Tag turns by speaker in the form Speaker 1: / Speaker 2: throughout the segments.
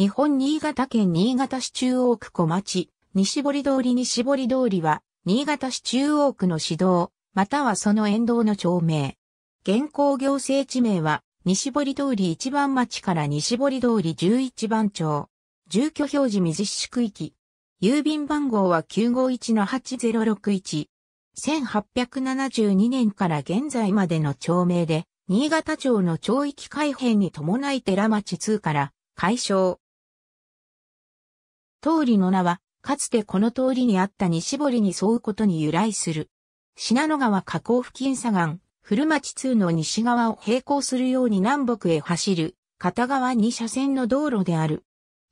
Speaker 1: 日本新潟県新潟市中央区小町、西堀通り西堀通りは、新潟市中央区の市道、またはその沿道の町名。現行行政地名は、西堀通り1番町から西堀通り11番町。住居表示水市区域。郵便番号は951-8061。1872年から現在までの町名で、新潟町の町域改変に伴い寺町2から、解消、通りの名は、かつてこの通りにあった西堀に沿うことに由来する。信濃川河口付近左岸、古町通の西側を並行するように南北へ走る、片側2車線の道路である。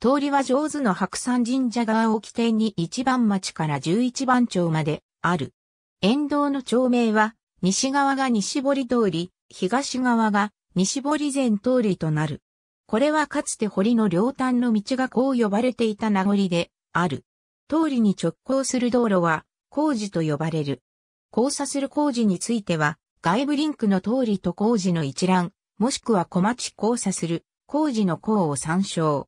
Speaker 1: 通りは上手の白山神社側を起点に1番町から11番町まである。沿道の町名は、西側が西堀通り、東側が西堀前通りとなる。これはかつて堀の両端の道がこう呼ばれていた名残である。通りに直行する道路は工事と呼ばれる。交差する工事については外部リンクの通りと工事の一覧、もしくは小町交差する工事の項を参照。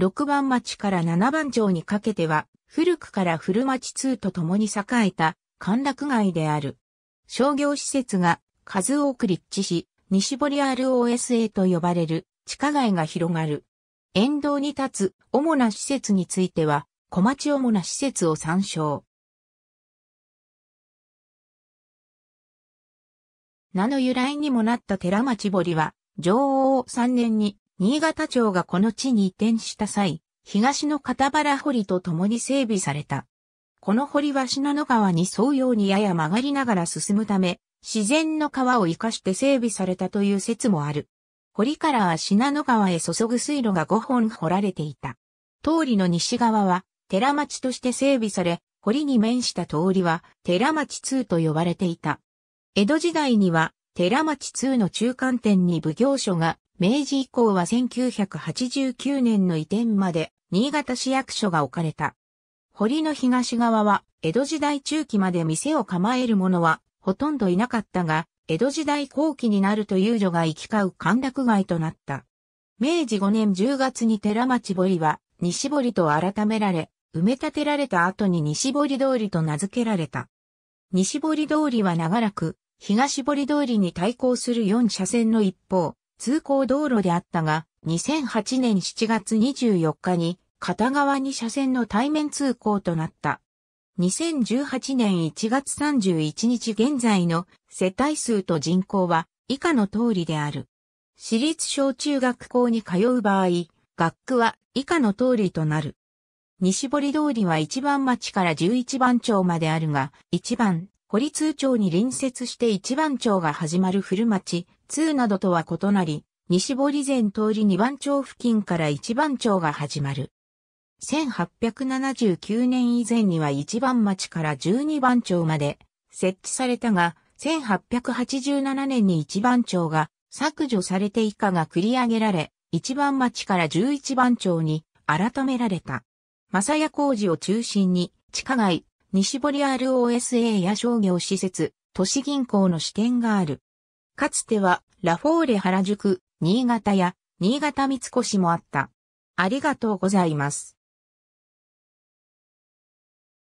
Speaker 1: 6番町から7番町にかけては古くから古町2と共に栄えた歓楽街である。商業施設が数多く立地し、西堀 ROSA と呼ばれる地下街が広がる。沿道に立つ主な施設については、小町主な施設を参照。名の由来にもなった寺町堀は、上王3年に新潟町がこの地に移転した際、東の片原堀と共に整備された。この堀は信濃川に沿うようにやや曲がりながら進むため、自然の川を生かして整備されたという説もある。堀から信濃川へ注ぐ水路が5本掘られていた。通りの西側は寺町として整備され、堀に面した通りは寺町通と呼ばれていた。江戸時代には寺町通の中間点に奉行所が、明治以降は1989年の移転まで新潟市役所が置かれた。堀の東側は江戸時代中期まで店を構える者はほとんどいなかったが、江戸時代後期になると遊女が行き交う歓楽街となった。明治5年10月に寺町堀は西堀と改められ、埋め立てられた後に西堀通りと名付けられた。西堀通りは長らく東堀通りに対抗する4車線の一方、通行道路であったが、2008年7月24日に片側2車線の対面通行となった。2018年1月31日現在の世帯数と人口は以下の通りである。私立小中学校に通う場合、学区は以下の通りとなる。西堀通りは1番町から11番町まであるが、1番、堀通町に隣接して1番町が始まる古町、通などとは異なり、西堀前通り2番町付近から1番町が始まる。1879年以前には1番町から12番町まで設置されたが、1887年に1番町が削除されて以下が繰り上げられ、1番町から11番町に改められた。正屋工事を中心に、地下街、西堀 ROSA や商業施設、都市銀行の支店がある。かつては、ラフォーレ原宿、新潟や、新潟三越もあった。ありがとうございます。